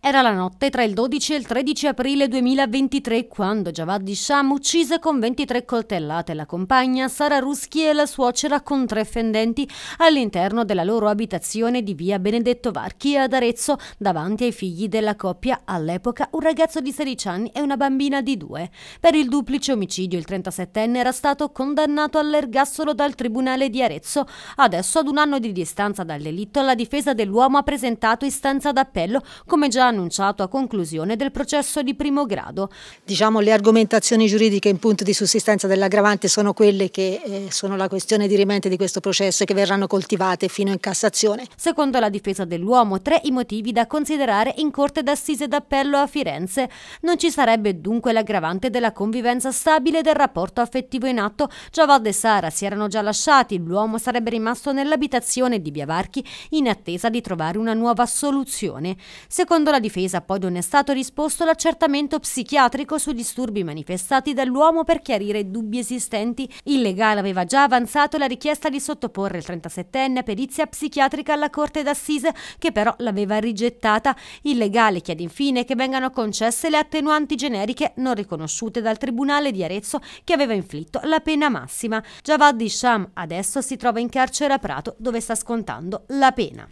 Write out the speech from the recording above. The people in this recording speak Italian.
Era la notte tra il 12 e il 13 aprile 2023 quando Javad Hisham uccise con 23 coltellate la compagna Sara Ruschi e la suocera con tre fendenti all'interno della loro abitazione di via Benedetto Varchi ad Arezzo davanti ai figli della coppia, all'epoca un ragazzo di 16 anni e una bambina di 2. Per il duplice omicidio il 37enne era stato condannato all'ergassolo dal Tribunale di Arezzo. Adesso ad un anno di distanza dal delitto la difesa dell'uomo ha presentato istanza d'appello come già già annunciato a conclusione del processo di primo grado. Diciamo le argomentazioni giuridiche in punto di sussistenza dell'aggravante sono quelle che eh, sono la questione dirimente di questo processo e che verranno coltivate fino in Cassazione. Secondo la difesa dell'uomo, tre i motivi da considerare in Corte d'Assise d'Appello a Firenze. Non ci sarebbe dunque l'aggravante della convivenza stabile del rapporto affettivo in atto. Giovanni e Sara si erano già lasciati, l'uomo sarebbe rimasto nell'abitazione di Biavarchi in attesa di trovare una nuova soluzione. Secondo la difesa poi non è stato risposto l'accertamento psichiatrico sui disturbi manifestati dall'uomo per chiarire dubbi esistenti. Il legale aveva già avanzato la richiesta di sottoporre il 37enne perizia psichiatrica alla Corte d'Assise, che però l'aveva rigettata. Il legale chiede infine che vengano concesse le attenuanti generiche non riconosciute dal Tribunale di Arezzo che aveva inflitto la pena massima. Javad Sham adesso si trova in carcere a Prato dove sta scontando la pena.